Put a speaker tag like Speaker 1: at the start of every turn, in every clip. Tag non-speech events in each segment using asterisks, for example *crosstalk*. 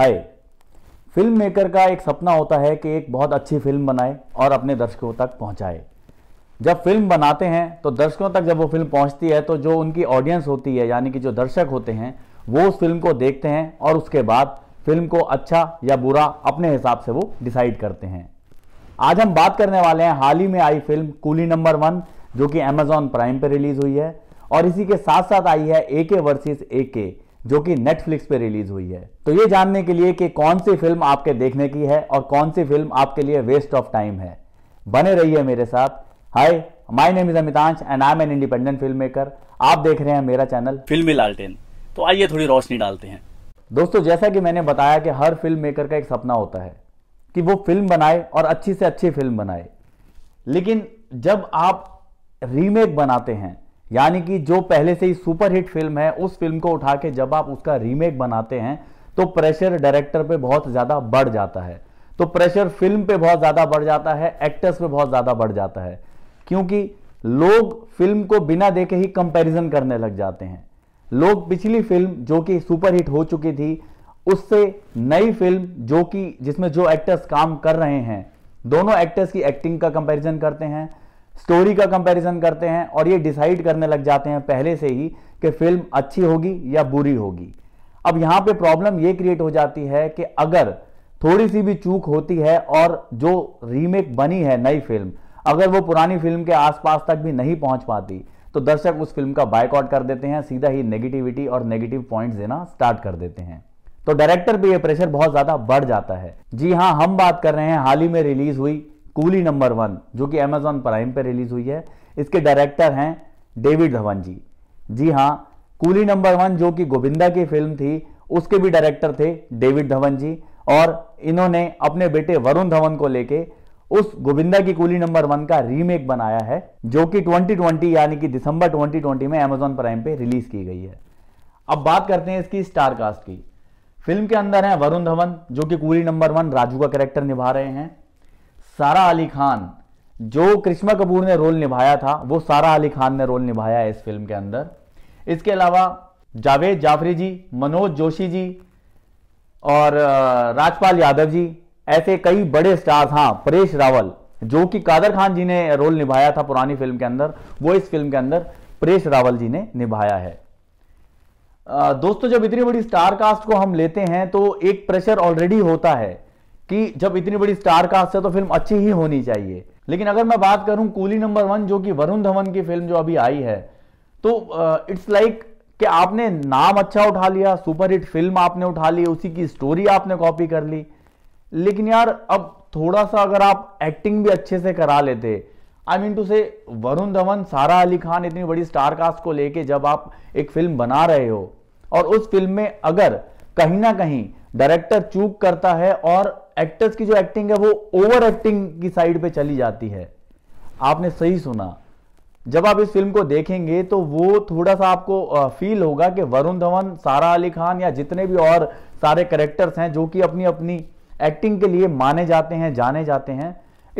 Speaker 1: हाय film maker का एक सपना होता है कि एक बहुत अच्छी फिल्म बनाए और अपने दर्शकों तक पहुंचाए जब फिल्म बनाते हैं तो दर्शकों तक जब वो फिल्म पहुंचती है तो जो उनकी ऑडियंस होती है यानी कि जो दर्शक होते हैं वो उस फिल्म को देखते हैं और उसके बाद फिल्म को अच्छा या बुरा अपने हिसाब से वो डिसाइड करते हैं आज हम बात करने वाले हैं हाल ही में आई फिल्म कूली नंबर वन जो कि अमेजॉन प्राइम पर रिलीज हुई है और इसी के साथ साथ आई है ए के वर्सेज ए के जो कि नेटफ्लिक्स पे रिलीज हुई है तो ये जानने के लिए कि कौन सी फिल्म आपके देखने की है और कौन सी फिल्म आपके लिए वेस्ट ऑफ टाइम है बने रहिए मेरे साथ hi my name is Amitansh and I am an independent film maker आप देख रहे हैं मेरा चैनल फिल्मी लालटेन तो आइए थोड़ी रोशनी डालते हैं दोस्तों जैसा कि मैंने बताया कि हर फिल्म मेकर का एक सपना होता है कि वो फिल्म बनाए और अच्छी से अच्छी फिल्म बनाए लेकिन जब आप रीमेक बनाते हैं यानी कि जो पहले से ही सुपरहिट फिल्म है उस फिल्म को उठा के जब आप उसका रीमेक बनाते हैं तो प्रेशर डायरेक्टर पे बहुत ज़्यादा बढ़ जाता है तो प्रेशर फिल्म पे बहुत ज़्यादा बढ़ जाता है एक्टर्स पे बहुत ज़्यादा बढ़ जाता है क्योंकि लोग फिल्म को बिना देखे ही कंपैरिजन करने लग जाते हैं लोग पिछली फिल्म जो कि सुपरहिट हो चुकी थी उससे नई फिल्म जो कि जिसमें जो एक्टर्स काम कर रहे हैं दोनों एक्टर्स की एक्टिंग का कंपैरिजन करते हैं स्टोरी का कंपैरिजन करते हैं और ये डिसाइड करने लग जाते हैं पहले से ही कि फिल्म अच्छी होगी या बुरी होगी अब यहां पे प्रॉब्लम ये क्रिएट हो जाती है कि अगर थोड़ी सी भी चूक होती है और जो रीमेक बनी है नई फिल्म अगर वो पुरानी फिल्म के आसपास तक भी नहीं पहुंच पाती तो दर्शक उस फिल्म का बायकॉट कर देते हैं सीधा ही नेगेटिविटी और नेगेटिव पॉइंट्स देना स्टार्ट कर देते हैं तो डायरेक्टर पे ये प्रेशर बहुत ज्यादा बढ़ जाता है जी हाँ हम बात कर रहे हैं हाल ही में रिलीज हुई कूली नंबर वन जो कि अमेजॉन प्राइम पर रिलीज हुई है इसके डायरेक्टर हैं डेविड धवन जी जी हाँ कूली नंबर वन जो कि गोविंदा की फिल्म थी उसके भी डायरेक्टर थे डेविड धवन जी और इन्होंने अपने बेटे वरुण धवन को लेके उस गोविंदा की कूली नंबर वन का रीमेक बनाया है जो कि 2020 यानी कि दिसंबर 2020 में अमेजॉन प्राइम पे रिलीज की गई है अब बात करते हैं इसकी स्टार कास्ट की फिल्म के अंदर है वरुण धवन जो कि कूली नंबर वन राजू का कैरेक्टर निभा रहे हैं सारा अली खान जो कृष्णा कपूर ने रोल निभाया था वो सारा अली खान ने रोल निभाया है इस फिल्म के अंदर इसके अलावा जावेद जाफरी जी मनोज जोशी जी और राजपाल यादव जी ऐसे कई बड़े स्टार्स हाँ परेश रावल जो कि कादर खान जी ने रोल निभाया था पुरानी फिल्म के अंदर वो इस फिल्म के अंदर परेश रावल जी ने निभाया है दोस्तों जब इतनी बड़ी स्टार कास्ट को हम लेते हैं तो एक प्रेशर ऑलरेडी होता है कि जब इतनी बड़ी स्टार कास्ट है तो फिल्म अच्छी ही होनी चाहिए लेकिन अगर मैं बात करूं कूली नंबर वन जो कि वरुण धवन की फिल्म जो अभी आई है तो इट्स लाइक like कि आपने नाम अच्छा उठा लिया सुपरहिट फिल्म आपने उठा ली उसी की स्टोरी आपने कॉपी कर ली लेकिन यार अब थोड़ा सा अगर आप एक्टिंग भी अच्छे से करा लेते आई मीन टू से वरुण धवन सारा अली खान इतनी बड़ी स्टार कास्ट को लेके जब आप एक फिल्म बना रहे हो और उस फिल्म में अगर कहीं ना कहीं डायरेक्टर चूक करता है और एक्टर्स की जो एक्टिंग है वो ओवर एक्टिंग की साइड पे चली जाती है आपने सही सुना जब आप इस फिल्म को देखेंगे तो वो थोड़ा सा आपको फील होगा कि वरुण धवन सारा अली खान या जितने भी और सारे करेक्टर्स हैं जो कि अपनी अपनी एक्टिंग के लिए माने जाते हैं जाने जाते हैं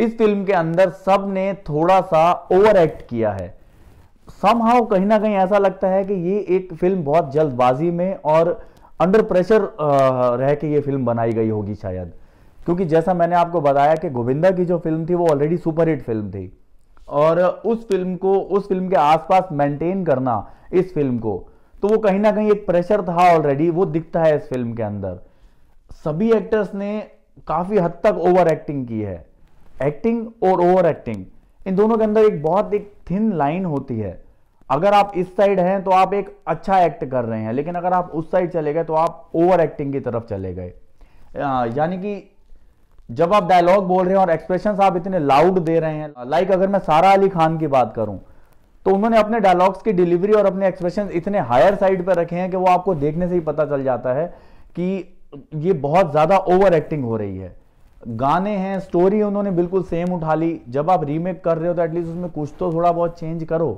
Speaker 1: इस फिल्म के अंदर सब ने थोड़ा सा ओवर एक्ट किया है समहाउ कहीं ना कहीं ऐसा लगता है कि ये एक फिल्म बहुत जल्दबाजी में और अंडर प्रेशर रह के ये फिल्म बनाई गई होगी शायद क्योंकि जैसा मैंने आपको बताया कि गोविंदा की जो फिल्म थी वो ऑलरेडी सुपरहिट फिल्म थी और उस फिल्म को उस फिल्म के आसपास मेंटेन करना इस फिल्म को तो वो कहीं ना कहीं एक प्रेशर था ऑलरेडी वो दिखता है इस फिल्म के अंदर सभी एक्टर्स ने काफ़ी हद तक ओवर एक्टिंग की है एक्टिंग और ओवर एक्टिंग इन दोनों के अंदर एक बहुत एक थिन लाइन होती है अगर आप इस साइड हैं तो आप एक अच्छा एक्ट कर रहे हैं लेकिन अगर आप उस साइड चले गए तो आप ओवर एक्टिंग की तरफ चले गए यानी कि जब आप डायलॉग बोल रहे हैं और एक्सप्रेशन आप इतने लाउड दे रहे हैं लाइक अगर मैं सारा अली खान की बात करूं तो उन्होंने अपने डायलॉग्स की डिलीवरी और अपने एक्सप्रेशन इतने हायर साइड पर रखे हैं कि वो आपको देखने से ही पता चल जाता है कि ये बहुत ज़्यादा ओवर एक्टिंग हो रही है गाने हैं स्टोरी उन्होंने बिल्कुल सेम उठा ली जब आप रीमेक कर रहे हो तो एटलीस्ट उसमें कुछ तो थोड़ा बहुत चेंज करो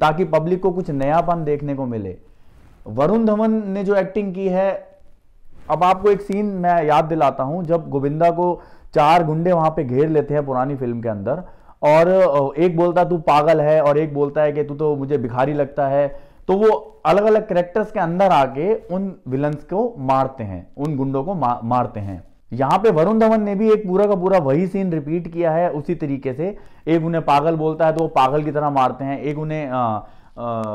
Speaker 1: ताकि पब्लिक को कुछ नयापन देखने को मिले वरुण धवन ने जो एक्टिंग की है अब आपको एक सीन मैं याद दिलाता हूं जब गोविंदा को चार गुंडे वहां पे घेर लेते हैं पुरानी फिल्म के अंदर और एक बोलता तू पागल है और एक बोलता है कि तू तो मुझे भिखारी लगता है तो वो अलग अलग करेक्टर्स के अंदर आके उन विलन्स को मारते हैं उन गुंडों को मा, मारते हैं यहाँ पे वरुण धवन ने भी एक पूरा का पूरा वही सीन रिपीट किया है उसी तरीके से एक उन्हें पागल बोलता है तो वो पागल की तरह मारते हैं एक उन्हें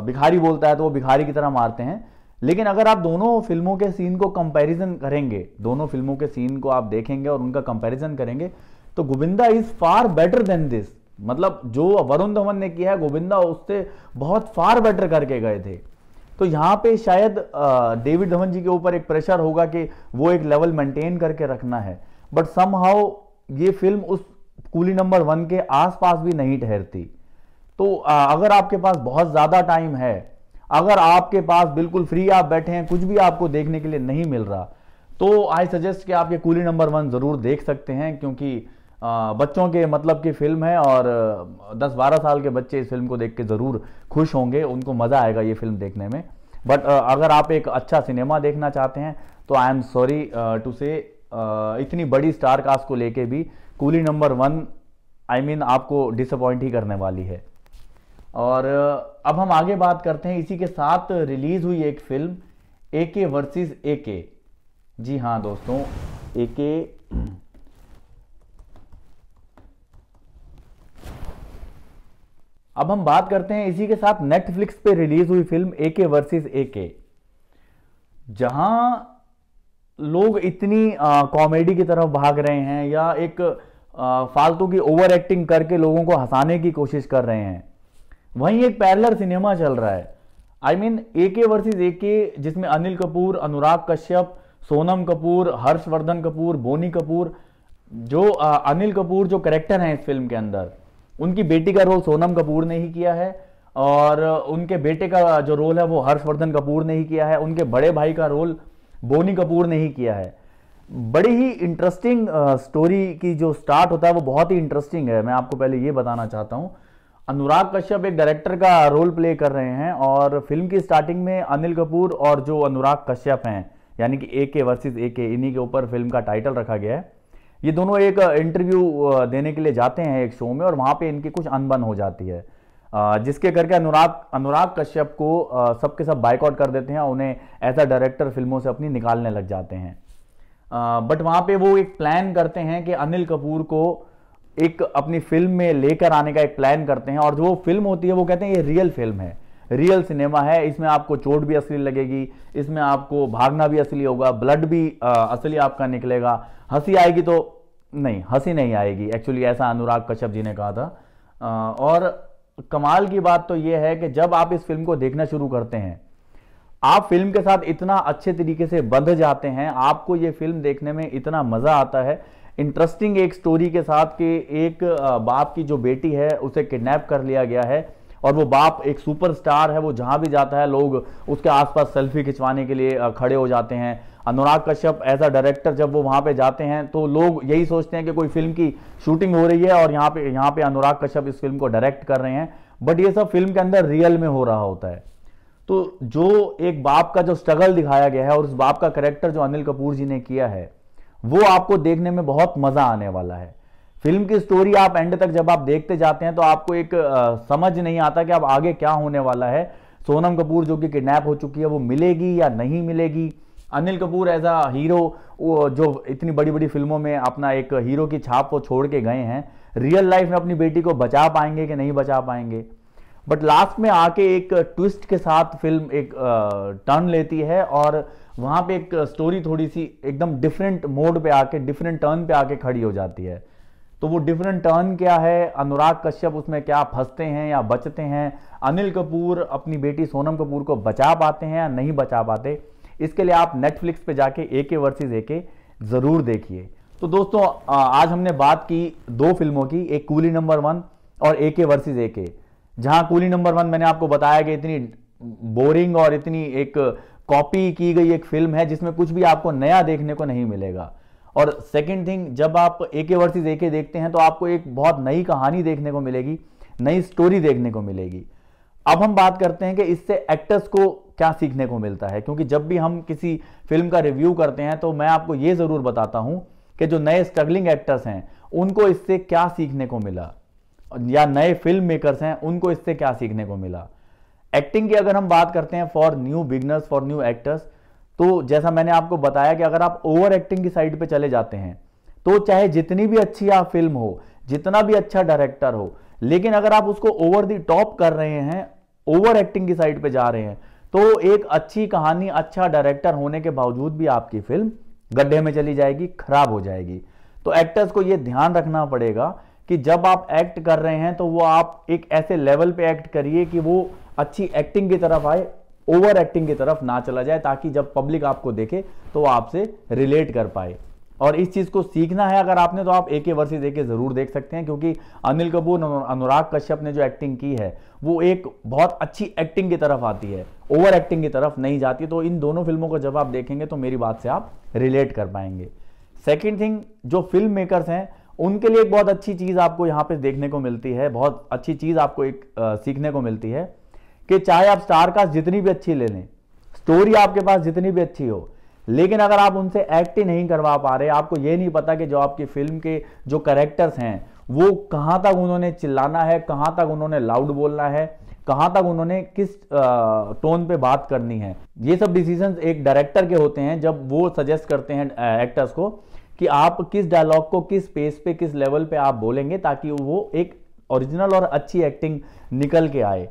Speaker 1: भिखारी बोलता है तो वो भिखारी की तरह मारते हैं लेकिन अगर आप दोनों फिल्मों के सीन को कंपैरिजन करेंगे दोनों फिल्मों के सीन को आप देखेंगे और उनका कंपैरिजन करेंगे तो Govinda is far better than this मतलब जो वरुण धवन ने किया है गोविंदा उससे बहुत फार बेटर करके गए थे तो यहाँ पे शायद डेविड धवन जी के ऊपर एक प्रेशर होगा कि वो एक लेवल मेंटेन करके रखना है बट सम ये फिल्म उस कूली नंबर वन के आसपास भी नहीं ठहरती तो अगर आपके पास बहुत ज़्यादा टाइम है अगर आपके पास बिल्कुल फ्री आप बैठे हैं कुछ भी आपको देखने के लिए नहीं मिल रहा तो आई सजेस्ट कि आप ये कूली नंबर वन ज़रूर देख सकते हैं क्योंकि बच्चों के मतलब की फिल्म है और 10-12 साल के बच्चे इस फिल्म को देख के ज़रूर खुश होंगे उनको मज़ा आएगा ये फिल्म देखने में बट अगर आप एक अच्छा सिनेमा देखना चाहते हैं तो आई एम सॉरी टू से इतनी बड़ी स्टार कास्ट को लेके भी Coolie number one I I mean mean, आपको डिसअपॉइंट ही करने वाली है और अब हम आगे बात करते हैं इसी के साथ रिलीज हुई एक फिल्म ए के वर्सिज ए के जी हाँ दोस्तों ए के *clears throat* अब हम बात करते हैं इसी के साथ नेटफ्लिक्स पे रिलीज हुई फिल्म ए के वर्सिज ए के जहां लोग इतनी कॉमेडी की तरफ भाग रहे हैं या एक फालतू की ओवर एक्टिंग करके लोगों को हंसाने की कोशिश कर रहे हैं वहीं एक पैरलर सिनेमा चल रहा है आई मीन ए के वर्सिज ए के जिसमें अनिल कपूर अनुराग कश्यप सोनम कपूर हर्षवर्धन कपूर बोनी कपूर जो आ, अनिल कपूर जो करेक्टर हैं इस फिल्म के अंदर उनकी बेटी का रोल सोनम कपूर ने ही किया है और उनके बेटे का जो रोल है वो हर्षवर्धन कपूर ने ही किया है उनके बड़े भाई का रोल बोनी कपूर ने ही किया है बड़ी ही इंटरेस्टिंग स्टोरी की जो स्टार्ट होता है वो बहुत ही इंटरेस्टिंग है मैं आपको पहले ये बताना चाहता हूँ अनुराग कश्यप एक डायरेक्टर का रोल प्ले कर रहे हैं और फिल्म की स्टार्टिंग में अनिल कपूर और जो अनुराग कश्यप हैं यानी कि ए के वर्सेज ए के इन्हीं के ऊपर फिल्म का टाइटल रखा गया है ये दोनों एक इंटरव्यू देने के लिए जाते हैं एक शो में और वहाँ पे इनकी कुछ अनबन हो जाती है जिसके करके अनुराग अनुराग कश्यप को सबके सब, सब बाइकआउट कर देते हैं और उन्हें ऐसा डायरेक्टर फिल्मों से अपनी निकालने लग जाते हैं बट वहाँ पे वो एक प्लान करते हैं कि अनिल कपूर को एक अपनी फिल्म में लेकर आने का एक प्लान करते हैं और जो फिल्म होती है वो कहते हैं ये रियल फिल्म है रियल सिनेमा है इसमें आपको चोट भी असली लगेगी इसमें आपको भागना भी असली होगा ब्लड भी आ, असली आपका निकलेगा हंसी आएगी तो नहीं हंसी नहीं आएगी एक्चुअली ऐसा अनुराग कश्यप जी ने कहा था आ, और कमाल की बात तो ये है कि जब आप इस फिल्म को देखना शुरू करते हैं आप फिल्म के साथ इतना अच्छे तरीके से बंध जाते हैं आपको ये फिल्म देखने में इतना मज़ा आता है इंटरेस्टिंग एक स्टोरी के साथ कि एक बाप की जो बेटी है उसे किडनैप कर लिया गया है और वो बाप एक सुपरस्टार है वो जहाँ भी जाता है लोग उसके आसपास सेल्फी खिंचवाने के लिए खड़े हो जाते हैं Anurag Kashyap as a director जब वो वहां पे जाते हैं तो लोग यही सोचते हैं कि कोई फिल्म की शूटिंग हो रही है और यहाँ पे यहाँ पे अनुराग कश्यप इस फिल्म को डायरेक्ट कर रहे हैं बट ये सब फिल्म के अंदर रियल में हो रहा होता है तो जो एक बाप का जो स्ट्रगल दिखाया गया है और उस बाप का करेक्टर जो अनिल कपूर जी ने किया है वो आपको देखने में बहुत मजा आने वाला है फिल्म की स्टोरी आप एंड तक जब आप देखते जाते हैं तो आपको एक आ, समझ नहीं आता कि अब आगे क्या होने वाला है सोनम कपूर जो कि किडनैप हो चुकी है वो मिलेगी या नहीं मिलेगी Anil Kapoor as a hero जो इतनी बड़ी बड़ी फिल्मों में अपना एक हीरो की छाप वो छोड़ के गए हैं रियल लाइफ में अपनी बेटी को बचा पाएंगे कि नहीं बचा पाएंगे बट लास्ट में आके एक ट्विस्ट के साथ फिल्म एक टर्न लेती है और वहाँ पे एक स्टोरी थोड़ी सी एकदम डिफरेंट मोड पे आके डिफरेंट टर्न पे आके खड़ी हो जाती है तो वो डिफरेंट टर्न क्या है अनुराग कश्यप उसमें क्या फंसते हैं या बचते हैं अनिल कपूर अपनी बेटी सोनम कपूर को बचा पाते हैं या नहीं बचा पाते इसके लिए आप नेटफ्लिक्स पे जाके ए के वर्सेज ए के ज़रूर देखिए तो दोस्तों आज हमने बात की दो फिल्मों की एक कूली नंबर वन और ए के वर्सेज ए के जहां कूली नंबर वन मैंने आपको बताया कि इतनी बोरिंग और इतनी एक कॉपी की गई एक फिल्म है जिसमें कुछ भी आपको नया देखने को नहीं मिलेगा और सेकेंड थिंग जब आप एके वर्सेस एके देखते हैं तो आपको एक बहुत नई कहानी देखने को मिलेगी नई स्टोरी देखने को मिलेगी अब हम बात करते हैं कि इससे एक्टर्स को क्या सीखने को मिलता है क्योंकि जब भी हम किसी फिल्म का रिव्यू करते हैं तो मैं आपको ये ज़रूर बताता हूं कि जो नए स्ट्रगलिंग एक्टर्स हैं उनको इससे क्या सीखने को मिला या नए फिल्म मेकर्स हैं उनको इससे क्या सीखने को मिला एक्टिंग की अगर हम बात करते हैं for new beginners for new actors तो जैसा मैंने आपको बताया कि अगर आप ओवर एक्टिंग की साइड पे चले जाते हैं तो चाहे जितनी भी अच्छी आप फिल्म हो जितना भी अच्छा डायरेक्टर हो लेकिन अगर आप उसको ओवर दी टॉप कर रहे हैं ओवर एक्टिंग की साइड पे जा रहे हैं तो एक अच्छी कहानी अच्छा डायरेक्टर होने के बावजूद भी आपकी फिल्म गड्ढे में चली जाएगी खराब हो जाएगी तो एक्टर्स को यह ध्यान रखना पड़ेगा कि जब आप एक्ट कर रहे हैं तो वो आप एक ऐसे लेवल पे एक्ट करिए कि वो अच्छी एक्टिंग की तरफ आए ओवर एक्टिंग की तरफ ना चला जाए ताकि जब पब्लिक आपको देखे तो आपसे रिलेट कर पाए और इस चीज़ को सीखना है अगर आपने तो आप एक वर्सेज एक ज़रूर देख सकते हैं क्योंकि अनिल कपूर अनुराग कश्यप ने जो एक्टिंग की है वो एक बहुत अच्छी एक्टिंग की तरफ आती है ओवर एक्टिंग की तरफ नहीं जाती तो इन दोनों फिल्मों को जब आप देखेंगे तो मेरी बात से आप रिलेट कर पाएंगे सेकेंड थिंग जो फिल्म मेकर्स हैं उनके लिए एक बहुत अच्छी चीज़ आपको यहां पे देखने को मिलती है बहुत अच्छी चीज़ आपको एक आ, सीखने को मिलती है कि चाहे आप स्टार का जितनी भी अच्छी ले लें स्टोरी आपके पास जितनी भी अच्छी हो लेकिन अगर आप उनसे एक्ट ही नहीं करवा पा रहे आपको ये नहीं पता कि जो आपकी फिल्म के जो करेक्टर्स हैं वो कहां तक उन्होंने चिल्लाना है कहां तक उन्होंने लाउड बोलना है कहां तक उन्होंने किस टोन पे बात करनी है ये सब डिसीजन एक डायरेक्टर के होते हैं जब वो सजेस्ट करते हैं एक्टर्स को कि आप किस डायलॉग को किस पेस पे किस लेवल पे आप बोलेंगे ताकि वो एक ओरिजिनल और अच्छी एक्टिंग निकल के आए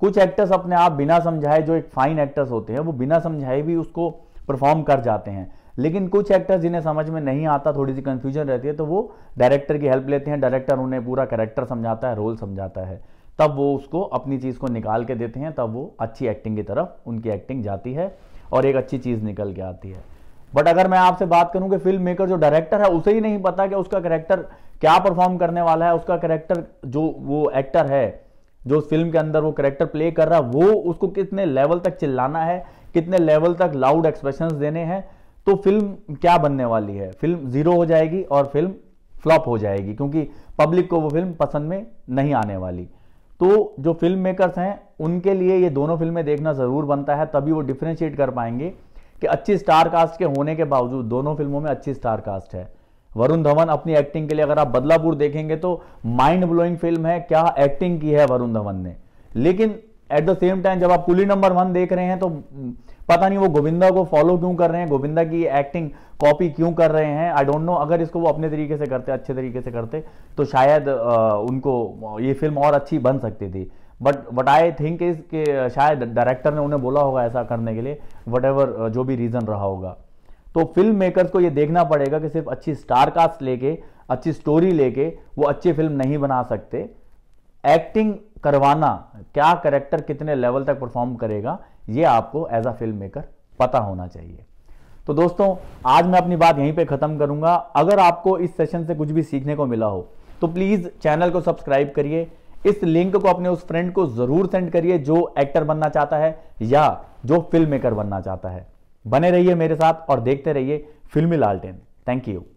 Speaker 1: कुछ एक्टर्स अपने आप बिना समझाए जो एक फाइन एक्टर्स होते हैं वो बिना समझाए भी उसको परफॉर्म कर जाते हैं लेकिन कुछ एक्टर्स जिन्हें समझ में नहीं आता थोड़ी सी कन्फ्यूजन रहती है तो वो डायरेक्टर की हेल्प लेते हैं डायरेक्टर उन्हें पूरा करेक्टर समझाता है रोल समझाता है तब वो उसको अपनी चीज़ को निकाल के देते हैं तब वो अच्छी एक्टिंग की तरफ उनकी एक्टिंग जाती है और एक अच्छी चीज़ निकल के आती है बट अगर मैं आपसे बात करूं कि फिल्म मेकर जो डायरेक्टर है उसे ही नहीं पता कि उसका करेक्टर क्या परफॉर्म करने वाला है उसका करेक्टर जो वो एक्टर है जो फिल्म के अंदर वो करेक्टर प्ले कर रहा है वो उसको कितने लेवल तक चिल्लाना है कितने लेवल तक लाउड एक्सप्रेशन देने हैं तो फिल्म क्या बनने वाली है फिल्म जीरो हो जाएगी और फिल्म फ्लॉप हो जाएगी क्योंकि पब्लिक को वो फिल्म पसंद में नहीं आने वाली तो जो फिल्म मेकर्स हैं उनके लिए ये दोनों फिल्में देखना ज़रूर बनता है तभी वो डिफ्रेंशिएट कर पाएंगे कि अच्छी स्टार कास्ट के होने के बावजूद दोनों फिल्मों में अच्छी स्टार कास्ट है वरुण धवन अपनी एक्टिंग के लिए अगर आप बदलापुर देखेंगे तो माइंड ब्लोइंग फिल्म है क्या एक्टिंग की है वरुण धवन ने लेकिन एट द सेम टाइम जब आप कुली नंबर वन देख रहे हैं तो हम्म, पता नहीं वो गोविंदा को फॉलो क्यों कर रहे हैं गोविंदा की एक्टिंग कॉपी क्यों कर रहे हैं आई डोंट नो अगर इसको वो अपने तरीके से करते अच्छे तरीके से करते तो शायद आ, उनको ये फिल्म और अच्छी बन सकती थी but what I think is के शायद डायरेक्टर ने उन्हें बोला होगा ऐसा करने के लिए वट एवर जो भी रीज़न रहा होगा तो फिल्म मेकर्स को ये देखना पड़ेगा कि सिर्फ अच्छी स्टार कास्ट लेके अच्छी स्टोरी लेके वो अच्छी फिल्म नहीं बना सकते एक्टिंग करवाना क्या करेक्टर कितने लेवल तक परफॉर्म करेगा ये आपको एज अ फिल्म मेकर पता होना चाहिए तो दोस्तों आज मैं अपनी बात यहीं पे ख़त्म करूंगा अगर आपको इस सेशन से कुछ भी सीखने को मिला हो तो प्लीज़ चैनल को सब्सक्राइब करिए इस लिंक को अपने उस फ्रेंड को जरूर सेंड करिए जो एक्टर बनना चाहता है या जो फिल्म मेकर बनना चाहता है बने रहिए मेरे साथ और देखते रहिए फिल्मी लालटेन थैंक यू